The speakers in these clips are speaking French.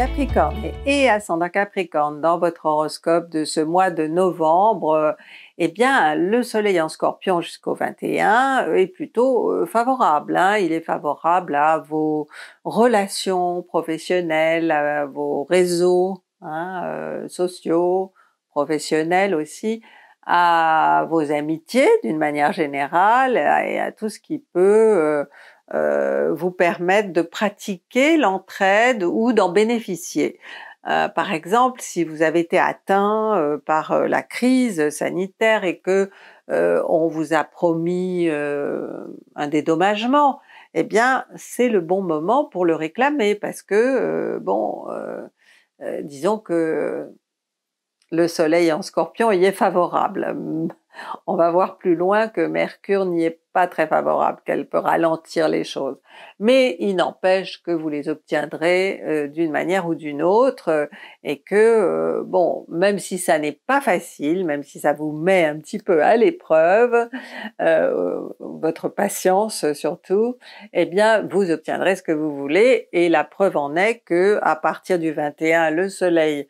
Capricorne et ascendant Capricorne dans votre horoscope de ce mois de novembre, eh bien, le Soleil en Scorpion jusqu'au 21 est plutôt euh, favorable. Hein. Il est favorable à vos relations professionnelles, à vos réseaux hein, euh, sociaux, professionnels aussi, à vos amitiés d'une manière générale et à tout ce qui peut euh, euh, vous permettent de pratiquer l'entraide ou d'en bénéficier. Euh, par exemple, si vous avez été atteint euh, par la crise sanitaire et que on vous a promis un dédommagement, eh bien c'est le bon moment pour le réclamer parce que bon, disons que le soleil en scorpion y est favorable, on va voir plus loin que Mercure n'y est pas très favorable, qu'elle peut ralentir les choses. Mais il n'empêche que vous les obtiendrez euh, d'une manière ou d'une autre euh, et que, euh, bon, même si ça n'est pas facile, même si ça vous met un petit peu à l'épreuve, votre patience surtout, eh bien, vous obtiendrez ce que vous voulez et la preuve en est que à partir du 21, le soleil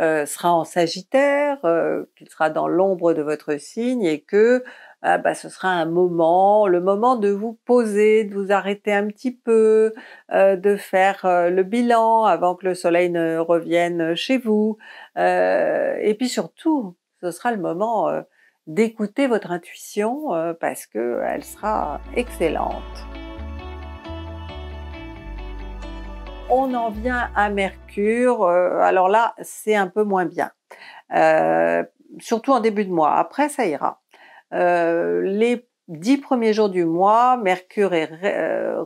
euh, sera en Sagittaire, euh, qu'il sera dans l'ombre de votre signe et que ah, bah, ce sera un moment, le moment de vous poser, de vous arrêter un petit peu, euh, de faire le bilan avant que le soleil ne revienne chez vous. et puis surtout, ce sera le moment d'écouter votre intuition parce qu'elle sera excellente. On en vient à Mercure. Euh, alors là, c'est un peu moins bien. Euh, surtout en début de mois. Après, ça ira. Euh, les dix premiers jours du mois, Mercure est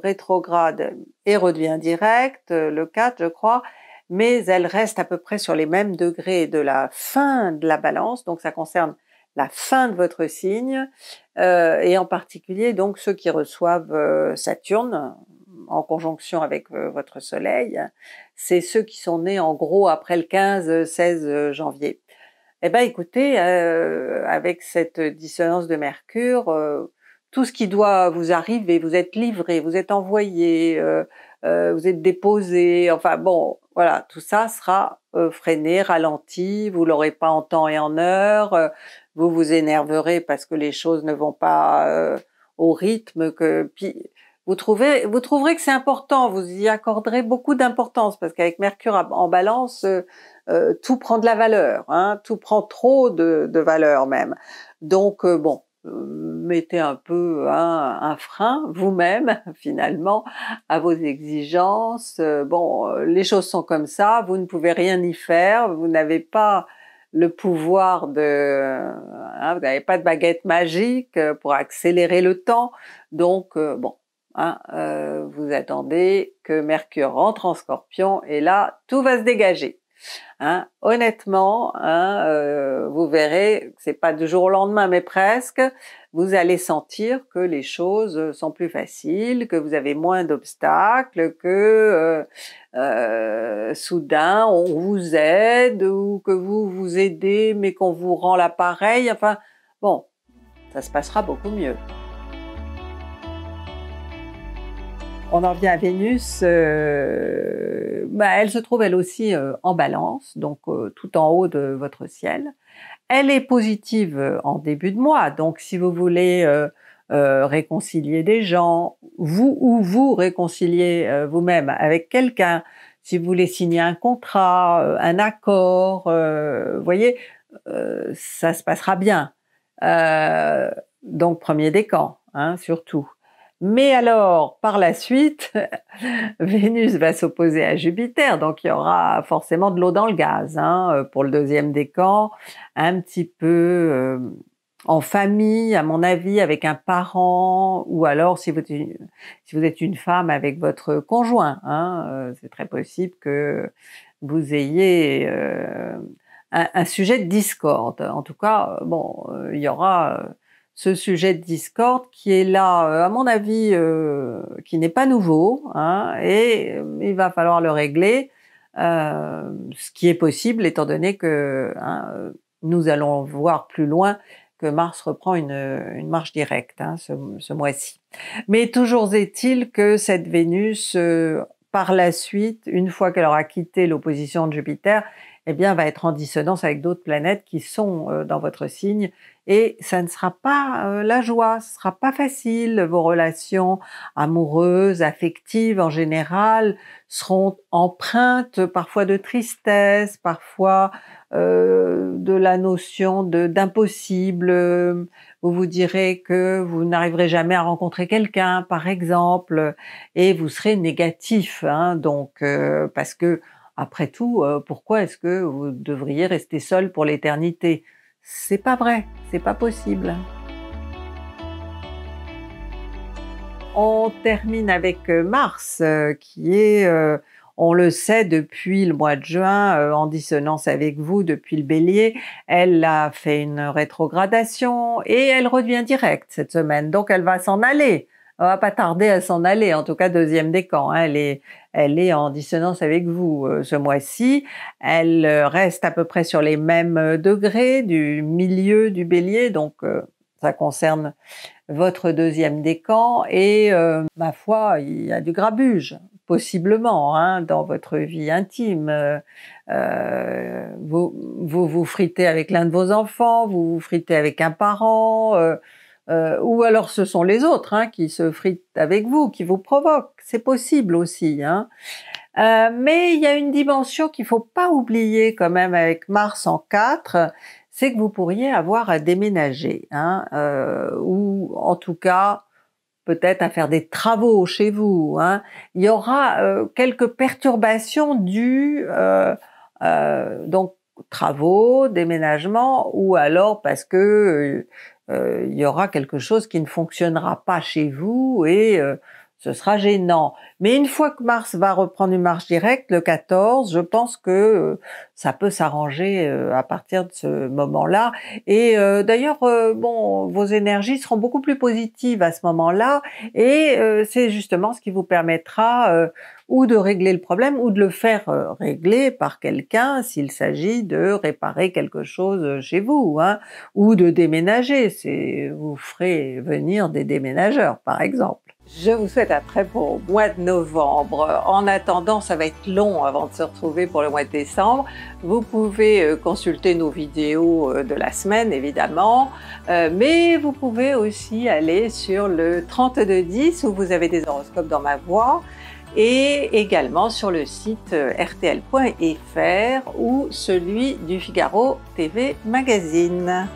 rétrograde et redevient direct, le 4 je crois, mais elle reste à peu près sur les mêmes degrés de la fin de la balance, donc ça concerne la fin de votre signe, et en particulier donc ceux qui reçoivent Saturne, en conjonction avec euh, votre soleil, c'est ceux qui sont nés en gros après le 15-16 euh, janvier. Eh ben écoutez, euh, avec cette dissonance de Mercure, tout ce qui doit vous arriver, vous êtes livré, vous êtes envoyé, vous êtes déposé, enfin bon, voilà, tout ça sera freiné, ralenti, vous l'aurez pas en temps et en heure, vous vous énerverez parce que les choses ne vont pas au rythme que vous, vous trouverez que c'est important, vous y accorderez beaucoup d'importance parce qu'avec Mercure en balance, euh, euh, tout prend de la valeur, hein. tout prend trop de, valeur même. Donc euh, bon, mettez un peu un frein vous-même finalement à vos exigences. Bon, les choses sont comme ça, vous ne pouvez rien y faire, vous n'avez pas le pouvoir de... Hein, vous n'avez pas de baguette magique pour accélérer le temps, donc bon, Hein, euh, vous attendez que Mercure rentre en scorpion et là, tout va se dégager. Hein. Honnêtement, hein, euh, vous verrez, c'est pas du jour au lendemain, mais presque, vous allez sentir que les choses sont plus faciles, que vous avez moins d'obstacles, que euh, soudain on vous aide ou que vous vous aidez mais qu'on vous rend l'appareil. Enfin, bon, ça se passera beaucoup mieux. on en vient à Vénus, euh, bah, elle se trouve elle aussi euh, en balance, donc euh, tout en haut de votre ciel. Elle est positive euh, en début de mois, donc si vous voulez réconcilier des gens, vous ou vous réconcilier vous-même avec quelqu'un, si vous voulez signer un contrat, un accord, vous voyez, ça se passera bien. donc premier décan, hein, surtout. Mais alors, par la suite, Vénus va s'opposer à Jupiter, donc il y aura forcément de l'eau dans le gaz hein, euh, pour le deuxième décan, un petit peu euh, en famille, à mon avis, avec un parent, ou alors si vous, êtes une, femme avec votre conjoint, hein, euh, c'est très possible que vous ayez un, un, sujet de discorde. En tout cas, bon, il y aura ce sujet de discorde qui est là, euh, à mon avis, euh, qui n'est pas nouveau, hein, et euh, il va falloir le régler, ce qui est possible étant donné que hein, nous allons voir plus loin que Mars reprend une, marche directe hein, ce, mois-ci. Mais toujours est-il que cette Vénus, par la suite, une fois qu'elle aura quitté l'opposition de Jupiter, eh bien, va être en dissonance avec d'autres planètes qui sont euh, dans votre signe. Et ça ne sera pas euh, la joie, ce sera pas facile. Vos relations amoureuses, affectives en général seront empreintes parfois de tristesse, parfois euh, de la notion d'impossible. Vous vous direz que vous n'arriverez jamais à rencontrer quelqu'un, par exemple, et vous serez négatif, hein. donc parce que après tout, euh, pourquoi est-ce que vous devriez rester seul pour l'éternité C'est pas vrai, c'est pas possible. On termine avec euh, Mars, euh, qui est, on le sait depuis le mois de juin, en dissonance avec vous depuis le bélier. Elle a fait une rétrogradation et elle revient directe cette semaine, donc elle va s'en aller on va pas tarder à s'en aller. En tout cas, deuxième décan, hein. elle est, elle est en dissonance avec vous euh, ce mois-ci. Elle euh, reste à peu près sur les mêmes euh, degrés du milieu du Bélier, donc ça concerne votre deuxième décan. Et ma foi, il y a du grabuge possiblement hein, dans votre vie intime. vous, vous, vous fritez avec l'un de vos enfants, vous vous fritez avec un parent, euh, ou alors ce sont les autres hein, qui se fritent avec vous, qui vous provoquent. C'est possible aussi. Hein. Euh, mais il y a une dimension qu'il faut pas oublier quand même avec Mars en 4, c'est que vous pourriez avoir à déménager, hein, euh, ou en tout cas peut-être à faire des travaux chez vous. Hein. Il y aura euh, quelques perturbations dues euh, donc travaux, déménagement, ou alors parce que euh, il y aura quelque chose qui ne fonctionnera pas chez vous et euh, ce sera gênant. Mais une fois que Mars va reprendre une marche directe, le 14, je pense que euh, ça peut s'arranger euh, à partir de ce moment-là. Et euh, d'ailleurs, bon, vos énergies seront beaucoup plus positives à ce moment-là, et c'est justement ce qui vous permettra ou de régler le problème ou de le faire régler par quelqu'un s'il s'agit de réparer quelque chose chez vous, hein, ou de déménager. vous ferez venir des déménageurs, par exemple. Je vous souhaite un très beau mois de novembre. En attendant, ça va être long avant de se retrouver pour le mois de décembre. Vous pouvez euh, consulter nos vidéos euh, de la semaine, évidemment, euh, mais vous pouvez aussi aller sur le 3210 où vous avez des horoscopes dans ma voix et également sur le site rtl.fr ou celui du Figaro TV Magazine.